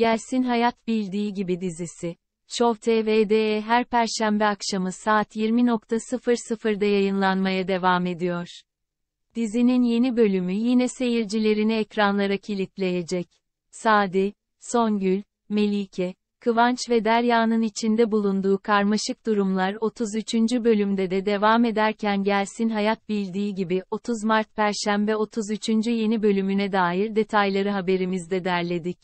Gelsin Hayat Bildiği Gibi dizisi. Show TV'de her perşembe akşamı saat 20.00'da yayınlanmaya devam ediyor. Dizinin yeni bölümü yine seyircilerini ekranlara kilitleyecek. Sadi, Songül, Melike, Kıvanç ve Derya'nın içinde bulunduğu karmaşık durumlar 33. bölümde de devam ederken gelsin hayat bildiği gibi 30 Mart Perşembe 33. yeni bölümüne dair detayları haberimizde derledik.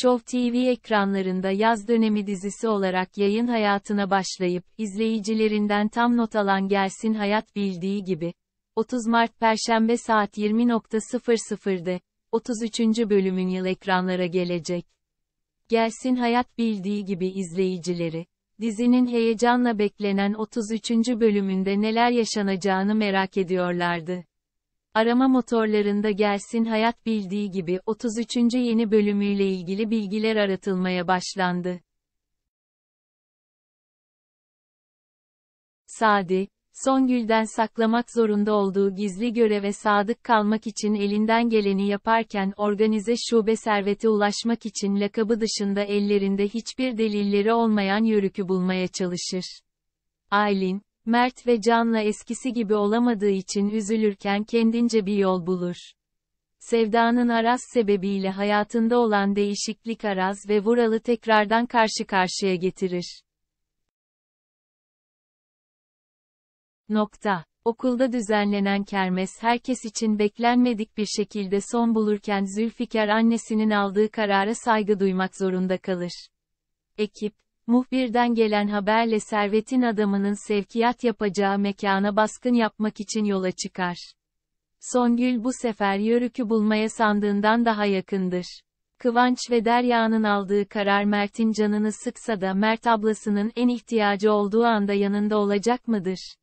Show TV ekranlarında yaz dönemi dizisi olarak yayın hayatına başlayıp, izleyicilerinden tam not alan Gelsin Hayat bildiği gibi, 30 Mart Perşembe saat 20.00'de, 33. bölümün yıl ekranlara gelecek. Gelsin Hayat bildiği gibi izleyicileri, dizinin heyecanla beklenen 33. bölümünde neler yaşanacağını merak ediyorlardı. Arama motorlarında gelsin hayat bildiği gibi 33. yeni bölümüyle ilgili bilgiler aratılmaya başlandı. Sadi, Songül'den saklamak zorunda olduğu gizli göreve sadık kalmak için elinden geleni yaparken organize şube servete ulaşmak için lakabı dışında ellerinde hiçbir delilleri olmayan yörükü bulmaya çalışır. Aylin, Mert ve Can'la eskisi gibi olamadığı için üzülürken kendince bir yol bulur. Sevda'nın araz sebebiyle hayatında olan değişiklik araz ve Vural'ı tekrardan karşı karşıya getirir. Nokta. Okulda düzenlenen kermes herkes için beklenmedik bir şekilde son bulurken Zülfikar annesinin aldığı karara saygı duymak zorunda kalır. Ekip, Muhbirden gelen haberle servetin adamının sevkiyat yapacağı mekana baskın yapmak için yola çıkar. Songül bu sefer Yörük'ü bulmaya sandığından daha yakındır. Kıvanç ve Derya'nın aldığı karar Mert'in canını sıksa da Mert ablasının en ihtiyacı olduğu anda yanında olacak mıdır?